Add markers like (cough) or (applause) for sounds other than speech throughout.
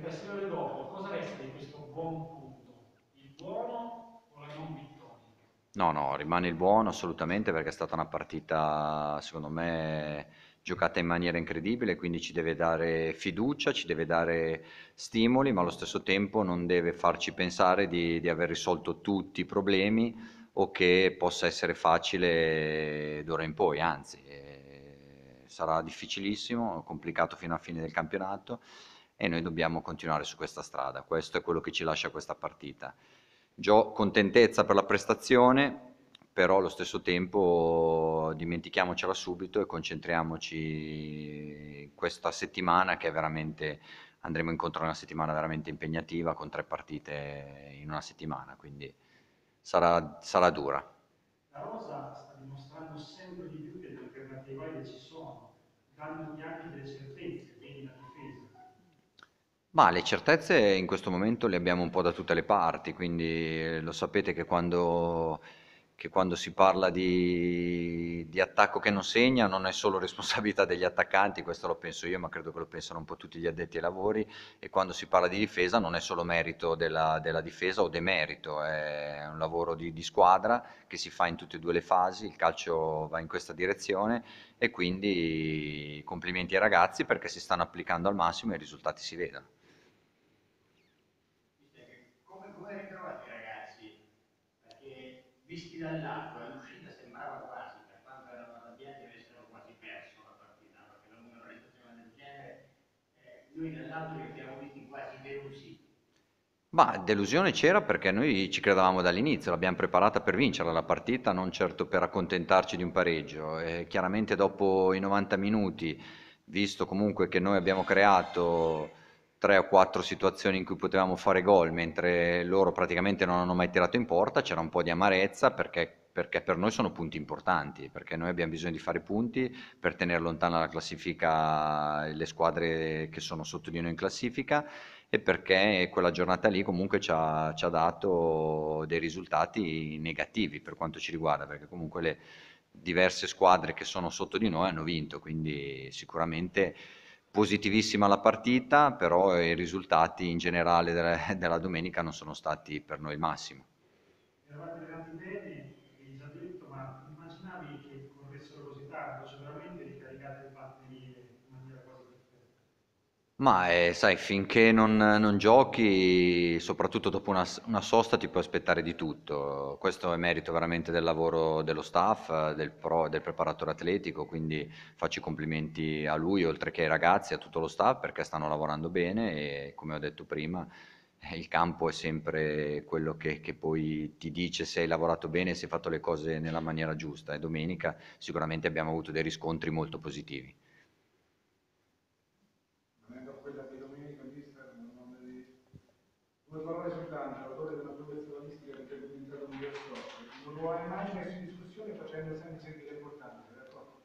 riflessione del dopo, cosa resta di questo buon punto? Il buono o la non vittoria? No, no, rimane il buono assolutamente perché è stata una partita, secondo me, giocata in maniera incredibile, quindi ci deve dare fiducia, ci deve dare stimoli, ma allo stesso tempo non deve farci pensare di, di aver risolto tutti i problemi o che possa essere facile d'ora in poi, anzi eh, sarà difficilissimo, complicato fino alla fine del campionato e noi dobbiamo continuare su questa strada. Questo è quello che ci lascia questa partita. Gio contentezza per la prestazione, però allo stesso tempo dimentichiamocela subito e concentriamoci questa settimana che è veramente andremo incontro a una settimana veramente impegnativa con tre partite in una settimana, quindi sarà, sarà dura. La Rosa sta dimostrando sempre di più che le alternative ci sono, dandogli anche delle certezze. Ma le certezze in questo momento le abbiamo un po' da tutte le parti, quindi eh, lo sapete che quando, che quando si parla di, di, attacco che non segna non è solo (laughs) responsabilità degli attaccanti, questo lo penso io, ma credo che lo pensano un po' tutti gli addetti ai lavori, e quando si parla di difesa non è solo merito della, della difesa o demerito, è un lavoro di, di squadra che si fa in tutte e due le fasi, il calcio va in questa direzione e quindi complimenti ai ragazzi perché si stanno applicando al massimo e i risultati si vedono. Visti dall'alto, eh, l'uscita sembrava quasi, per quanto erano arrabbiati, avessero quasi perso la partita, perché dopo una prestazione del genere, eh, noi dall'alto li abbiamo visti quasi delusi. Ma delusione c'era perché noi ci credevamo dall'inizio, l'abbiamo preparata per vincere la partita, non certo per accontentarci di un pareggio. E chiaramente dopo i 90 minuti, visto comunque che noi abbiamo creato tre o quattro situazioni in cui potevamo fare gol, mentre loro praticamente non hanno mai tirato in porta, c'era un po' di amarezza perché, perché per noi sono punti importanti, perché noi abbiamo bisogno di fare punti per tenere lontana la classifica le squadre che sono sotto di noi in classifica e perché quella giornata lì comunque ci ha, ci ha dato dei risultati negativi per quanto ci riguarda, perché comunque le diverse squadre che sono sotto di noi hanno vinto, quindi sicuramente positivissima la partita, però i risultati in generale della, (laughs) della domenica non sono stati per noi il massimo. Eravate arrivati bene, hai già detto, ma immaginavi che corressero così tanto? Ma eh, sai, finché non, non giochi, soprattutto dopo una, una sosta, ti puoi aspettare di tutto. Questo è merito veramente del lavoro dello staff, del, pro, del preparatore atletico, quindi faccio i complimenti a lui, oltre che ai ragazzi, a tutto lo staff, perché stanno lavorando bene e, come ho detto prima, il campo è sempre quello che, che poi ti dice se hai lavorato bene, se hai fatto le cose nella maniera giusta. E domenica sicuramente abbiamo avuto dei riscontri molto positivi. lo hai mai messo in discussione facendo sempre sentire importante, d'accordo?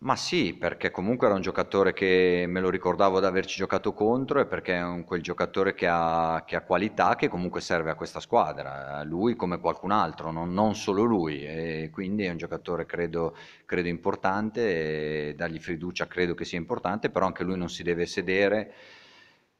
Ma sì, perché comunque era un giocatore che me lo ricordavo di averci giocato contro e perché è un, quel giocatore che ha, che ha, qualità che comunque serve a questa squadra, lui come qualcun altro, non, non solo lui, e quindi è un giocatore credo, credo importante, dargli fiducia credo che sia importante, però anche lui non si deve sedere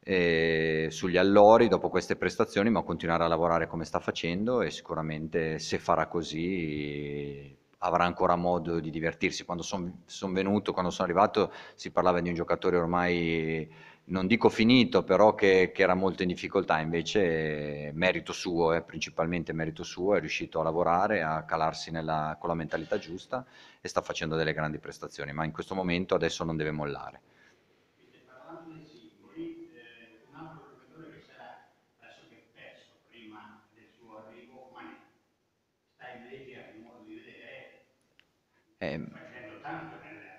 eh, sugli allori dopo queste prestazioni, ma continuare a lavorare come sta facendo e sicuramente se farà così avrà ancora modo di divertirsi. Quando sono son venuto, quando sono arrivato, si parlava di un giocatore ormai, non dico finito, però che, che era molto in difficoltà, invece merito suo, eh, principalmente merito suo, è riuscito a lavorare, a calarsi nella, con la mentalità giusta e sta facendo delle grandi prestazioni, ma in questo momento adesso non deve mollare. Eh,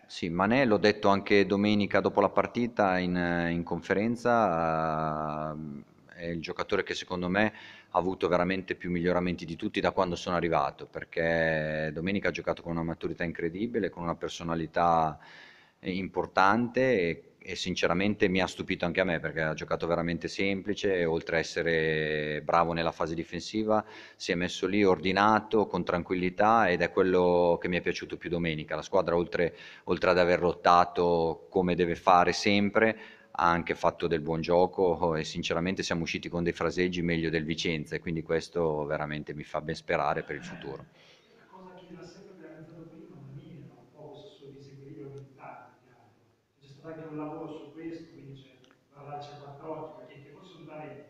sì, Manè l'ho detto anche domenica dopo la partita in, in conferenza, eh, è il giocatore che secondo me ha avuto veramente più miglioramenti di tutti da quando sono arrivato, perché domenica ha giocato con una maturità incredibile, con una personalità importante e sinceramente mi ha stupito anche a me perché ha giocato veramente semplice, oltre a essere bravo nella fase difensiva, si è messo lì ordinato, con tranquillità ed è quello che mi è piaciuto più domenica. La squadra oltre, oltre ad aver lottato come deve fare sempre, ha anche fatto del buon gioco e sinceramente siamo usciti con dei fraseggi meglio del Vicenza e quindi questo veramente mi fa ben sperare per il futuro. sa che non lavoro su questo, quindi c'è la laccia 14, perché che fosse un talento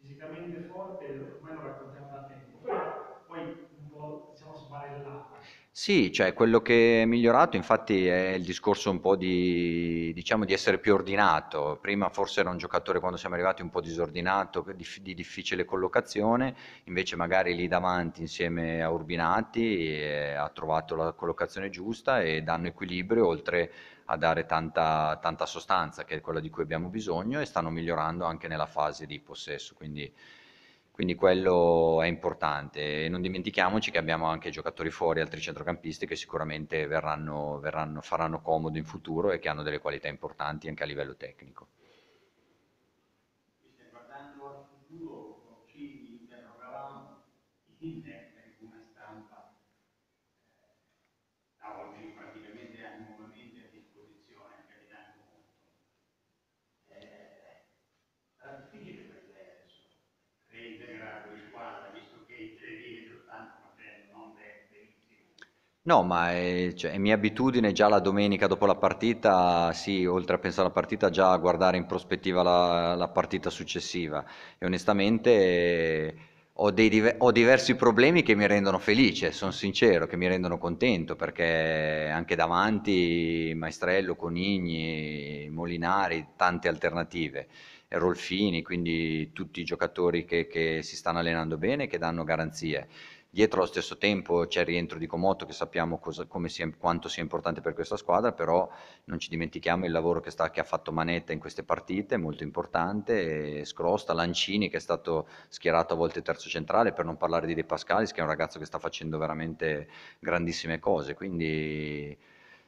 fisicamente forte, ormai lo raccontiamo da tempo, però poi un po' diciamo sbarellato. Sì, cioè quello che è migliorato infatti è il discorso un po' di, diciamo, di essere più ordinato. Prima forse era un giocatore quando siamo arrivati un po' disordinato, di, di difficile collocazione, invece magari lì davanti insieme a Urbinati eh, ha trovato la collocazione giusta e danno equilibrio oltre a dare tanta, tanta sostanza che è quella di cui abbiamo bisogno e stanno migliorando anche nella fase di possesso. Quindi quindi quello è importante. E non dimentichiamoci che abbiamo anche giocatori fuori, altri centrocampisti che sicuramente verranno, verranno, faranno comodo in futuro e che hanno delle qualità importanti anche a livello tecnico. Guardando al futuro, ci interrogavamo in No, ma è, cioè, è mia abitudine già la domenica dopo la partita, sì, oltre a pensare alla partita, già guardare in prospettiva la, la partita successiva. E onestamente ho, dei, ho, diversi problemi che mi rendono felice, sono sincero, che mi rendono contento, perché anche davanti Maestrello, Conigni, Molinari, tante alternative. Rolfini, quindi tutti i giocatori che, che si stanno allenando bene, che danno garanzie Dietro allo stesso tempo c'è il rientro di Comotto che sappiamo cosa, sia, quanto sia importante per questa squadra, però non ci dimentichiamo il lavoro che, sta, che ha fatto Manetta in queste partite, molto importante, Scrosta, Lancini che è stato schierato a volte terzo centrale, per non parlare di De Pascalis che è un ragazzo che sta facendo veramente grandissime cose, quindi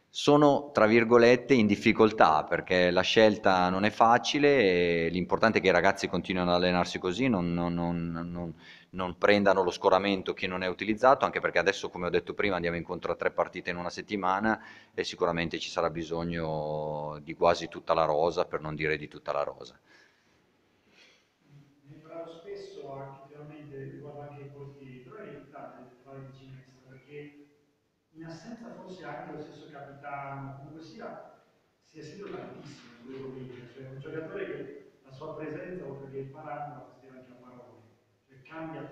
sono tra virgolette in difficoltà perché la scelta non è facile e l'importante è che i ragazzi continuino ad allenarsi così, non, non, non, non non prendano lo scoramento chi non è utilizzato, anche perché adesso, come ho detto prima, andiamo incontro a tre partite in una settimana e sicuramente ci sarà bisogno di quasi tutta la rosa, per non dire di tutta la rosa. Ne parlo spesso anche, veramente, riguardo anche ai colpi, però è inevitabile parlare di ginestra, perché in assenza forse anche dello stesso capitano, comunque sia, si è sempre tantissimo, cioè un giocatore che la sua presenza, oltre che il paragrafo,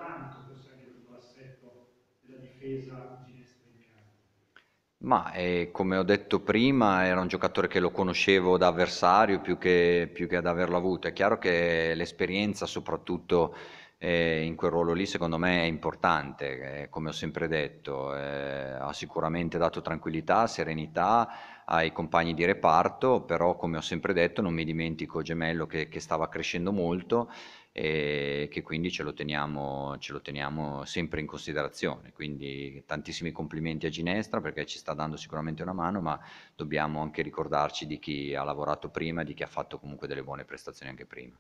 tanto forse anche questo della difesa ginestra in campo? Ma eh, come ho detto prima, era un giocatore che lo conoscevo da avversario più che, più che ad averlo avuto. È chiaro che l'esperienza, soprattutto eh, in quel ruolo lì secondo me è importante, eh, come ho sempre detto, eh, ha sicuramente dato tranquillità, serenità ai compagni di reparto, però come ho sempre detto non mi dimentico Gemello che, che stava crescendo molto e che quindi ce lo, teniamo, ce lo, teniamo, sempre in considerazione. Quindi tantissimi complimenti a Ginestra perché ci sta dando sicuramente una mano, ma dobbiamo anche ricordarci di chi ha lavorato prima, di chi ha fatto comunque delle buone prestazioni anche prima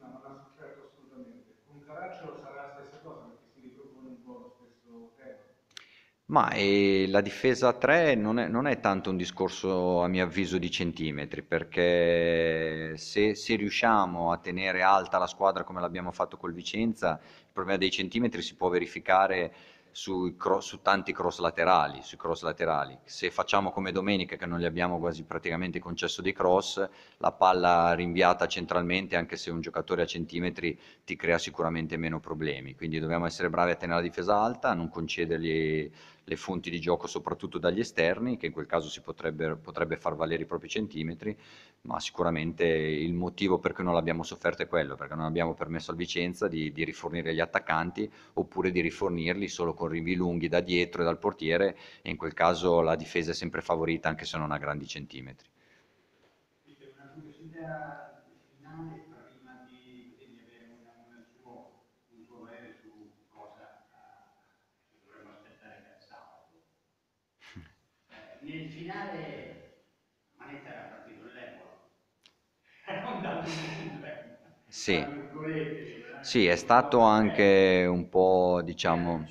bellissima, ma l'ha sofferto assolutamente. Con Caracciolo sarà la stessa cosa perché si ripropone un po' lo stesso tema. Ma eh, la difesa a 3 non è, non è, tanto un discorso, a mio avviso, di centimetri, perché se, se, riusciamo a tenere alta la squadra come l'abbiamo fatto col Vicenza, il problema dei centimetri si può verificare su, su tanti cross laterali, sui cross laterali. Se facciamo come domenica che non gli abbiamo quasi praticamente concesso dei cross, la palla rinviata centralmente, anche se un giocatore a centimetri ti crea sicuramente meno problemi. Quindi dobbiamo essere bravi a tenere la difesa alta, a non concedergli le fonti di gioco soprattutto dagli esterni, che in quel caso si potrebbe, potrebbe far valere i propri centimetri, ma sicuramente il motivo per cui non l'abbiamo sofferto è quello, perché non abbiamo permesso al Vicenza di, di rifornire gli attaccanti oppure di rifornirli solo con rinvii lunghi da dietro e dal portiere e in quel caso la difesa è sempre favorita anche se non ha grandi centimetri. Una nel finale Manetta era partito l'Ebola era andato in sì. sì è stato anche un po' diciamo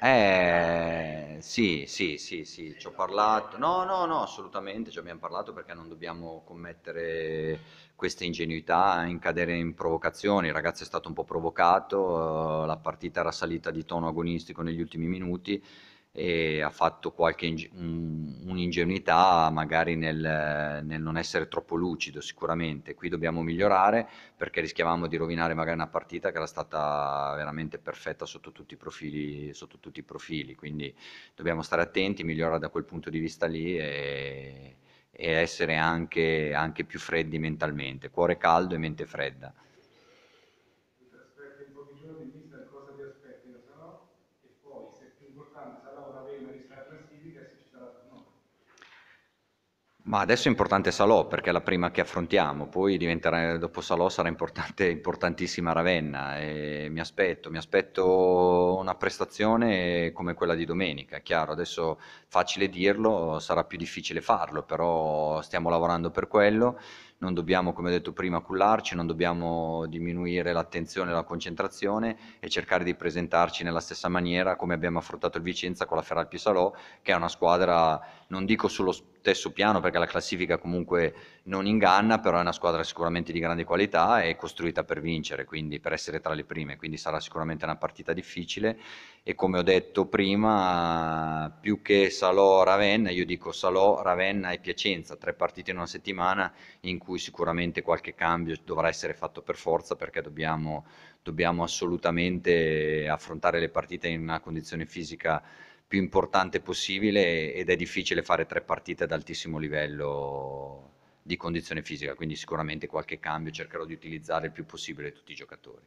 eh, eh, sì, sì, sì, sì, ci ho parlato. No, no, no, assolutamente ci abbiamo parlato perché non dobbiamo commettere questa ingenuità, in cadere in provocazioni. Il ragazzo è stato un po' provocato, eh, la partita era salita di tono agonistico negli ultimi minuti e ha fatto qualche inge- un'ingenuità magari nel, nel, non essere troppo lucido sicuramente qui dobbiamo migliorare perché rischiavamo di rovinare magari una partita che era stata veramente perfetta sotto tutti i profili, tutti i profili. quindi dobbiamo stare attenti migliorare da quel punto di vista lì e, e essere anche, anche più freddi mentalmente cuore caldo e mente fredda Ma adesso è importante Salò perché è la prima che affrontiamo, poi dopo Salò sarà importantissima Ravenna e mi aspetto, mi aspetto una prestazione come quella di domenica, è chiaro, adesso facile dirlo, sarà più difficile farlo, però stiamo lavorando per quello non dobbiamo, come ho detto prima, cullarci, non dobbiamo diminuire l'attenzione e la concentrazione e cercare di presentarci nella stessa maniera come abbiamo affrontato il Vicenza con la Ferral Salò, che è una squadra, non dico sullo stesso piano perché la classifica comunque non inganna, però è una squadra sicuramente di grande qualità e costruita per vincere, quindi per essere tra le prime, quindi sarà sicuramente una partita difficile e come ho detto prima, più che Salò-Ravenna, io dico Salò, Ravenna e Piacenza, tre partite in una settimana in cui cui sicuramente qualche cambio dovrà essere fatto per forza perché dobbiamo, dobbiamo assolutamente affrontare le partite in una condizione fisica più importante possibile ed è difficile fare tre partite ad altissimo livello di condizione fisica, quindi sicuramente qualche cambio cercherò di utilizzare il più possibile tutti i giocatori.